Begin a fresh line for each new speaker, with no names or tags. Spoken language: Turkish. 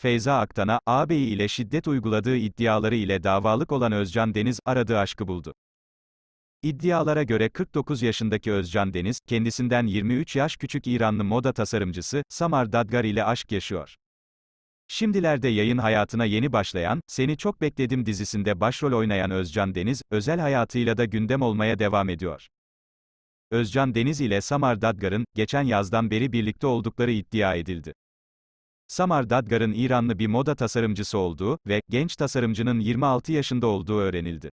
Feyza Aktan'a, ağabeyi ile şiddet uyguladığı iddiaları ile davalık olan Özcan Deniz, aradığı aşkı buldu. İddialara göre 49 yaşındaki Özcan Deniz, kendisinden 23 yaş küçük İranlı moda tasarımcısı, Samar Dadgar ile aşk yaşıyor. Şimdilerde yayın hayatına yeni başlayan, Seni Çok Bekledim dizisinde başrol oynayan Özcan Deniz, özel hayatıyla da gündem olmaya devam ediyor. Özcan Deniz ile Samar Dadgar'ın, geçen yazdan beri birlikte oldukları iddia edildi. Samar Dadgar'ın İranlı bir moda tasarımcısı olduğu ve genç tasarımcının
26 yaşında olduğu öğrenildi.